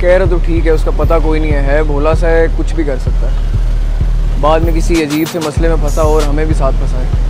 कह रहा तो ठीक है उसका पता कोई नहीं है है भोला सा है कुछ भी कर सकता है बाद में किसी अजीब से मसले में फंसा और हमें भी साथ फंसाए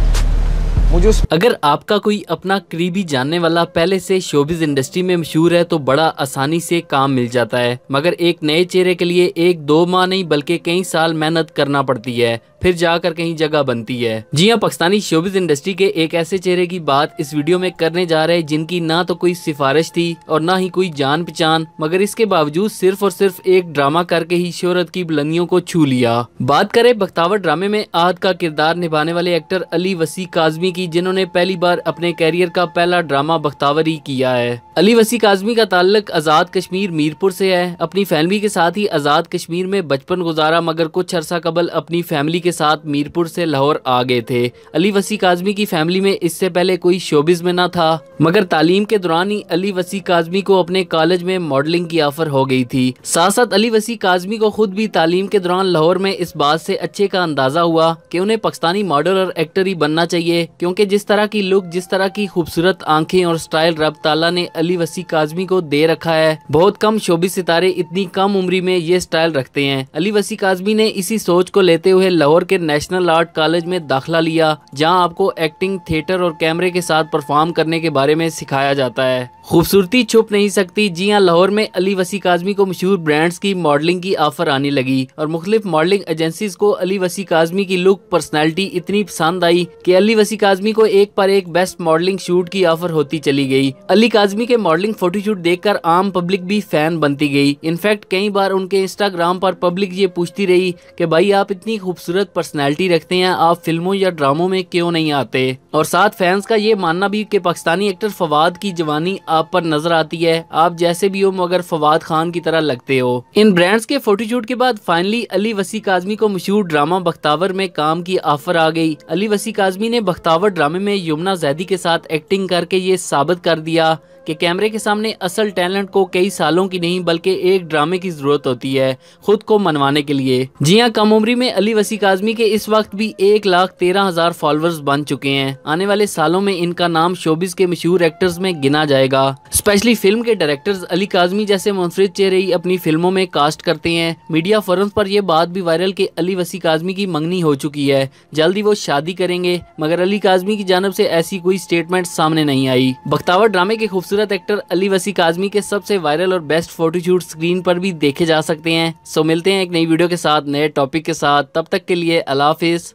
मुझे अगर आपका कोई अपना करीबी जानने वाला पहले से शोबिज इंडस्ट्री में मशहूर है तो बड़ा आसानी से काम मिल जाता है मगर एक नए चेहरे के लिए एक दो माह नहीं बल्कि कई साल मेहनत करना पड़ती है फिर जाकर कहीं जगह बनती है जी हाँ पाकिस्तानी शोबिस इंडस्ट्री के एक ऐसे चेहरे की बात इस वीडियो में करने जा रहे जिनकी ना तो कोई सिफारिश थी और ना ही कोई जान पहचान मगर इसके बावजूद सिर्फ और सिर्फ एक ड्रामा करके ही शोहरत की बुलंदियों को छू लिया बात करें बख्तावर ड्रामे में आद का किरदार निभाने वाले एक्टर अली वसी काजमी की जिन्होंने पहली बार अपने कैरियर का पहला ड्रामा बख्तावर ही किया है अली वसी काजमी का ताल्लक आज़ाद कश्मीर मीरपुर से है अपनी फैमिली के साथ ही आज़ाद कश्मीर में बचपन गुजारा मगर कुछ अरसा कबल अपनी फैमिली के के साथ मीरपुर से लाहौर आ गए थे अली वसी काजमी की फैमिली में इससे पहले कोई शोबिज में ना था मगर तालीम के दौरान ही अली वसी काजमी को अपने कॉलेज में मॉडलिंग की ऑफर हो गई थी साथ साथ अली वसी काजमी को खुद भी तालीम के दौरान लाहौर में इस बात से अच्छे का अंदाजा हुआ कि उन्हें पाकिस्तानी मॉडल और एक्टर ही बनना चाहिए क्योंकि जिस तरह की लुक जिस तरह की खूबसूरत आंखें और स्टाइल रब ताला ने अली वसी काजमी को दे रखा है बहुत कम शोबी सितारे इतनी कम उम्र में ये स्टाइल रखते हैं अली वसी काजमी ने इसी सोच को लेते हुए लाहौर लाहौर के नेशनल आर्ट कॉलेज में दाखिला लिया जहां आपको एक्टिंग थिएटर और कैमरे के साथ परफॉर्म करने के बारे में सिखाया जाता है खूबसूरती छुप नहीं सकती जी हाँ लाहौर में अली वसी काजमी को मशहूर ब्रांड्स की मॉडलिंग की ऑफर आने लगी और मुख्तलिफ मॉडलिंग एजेंसीज को अली वसी काजमी की लुक पर्सनैलिटी इतनी पसंद आई कि अली वसी काजमी को एक पर एक बेस्ट मॉडलिंग शूट की ऑफर होती चली गई अली काजमी के मॉडलिंग फोटोशूट देखकर आम पब्लिक भी फैन बनती गई इनफैक्ट कई बार उनके इंस्टाग्राम पर पब्लिक ये पूछती रही कि भाई आप इतनी खूबसूरत अलग पर्सनैलिटी रखते हैं आप फिल्मों या ड्रामों में क्यों नहीं आते और साथ फैंस का ये मानना भी कि पाकिस्तानी एक्टर फवाद की जवानी आप पर नजर आती है आप जैसे भी हो मगर फवाद खान की तरह लगते हो इन ब्रांड्स के फोटोशूट के बाद फाइनली अली वसी काजमी को मशहूर ड्रामा बख्तावर में काम की ऑफर आ गई अली वसी काजमी ने बख्तावर ड्रामे में यमुना जैदी के साथ एक्टिंग करके ये साबित कर दिया कि कैमरे के सामने असल टैलेंट को कई सालों की नहीं बल्कि एक ड्रामे की जरूरत होती है खुद को मनवाने के लिए जी हाँ कम उम्री में अली वसी काजमी आजमी के इस वक्त भी एक लाख तेरह हजार फॉलोअर्स बन चुके हैं आने वाले सालों में इनका नाम शोबिस के मशहूर एक्टर्स में गिना जाएगा स्पेशली फिल्म के डायरेक्टर्स अली काजमी जैसे मुनफरद चेहरे अपनी फिल्मों में कास्ट करते हैं मीडिया फोरम पर यह बात भी वायरल के अली वसी काजमी की मंगनी हो चुकी है जल्द ही वो शादी करेंगे मगर अली काजमी की जानब से ऐसी कोई स्टेटमेंट सामने नहीं आई बख्तावर ड्रामे के खूबसूरत एक्टर अली वसी काजमी के सबसे वायरल और बेस्ट फोटोशूट स्क्रीन पर भी देखे जा सकते हैं सो मिलते हैं एक नई वीडियो के साथ नए टॉपिक के साथ तब तक के लिए अलाफिज़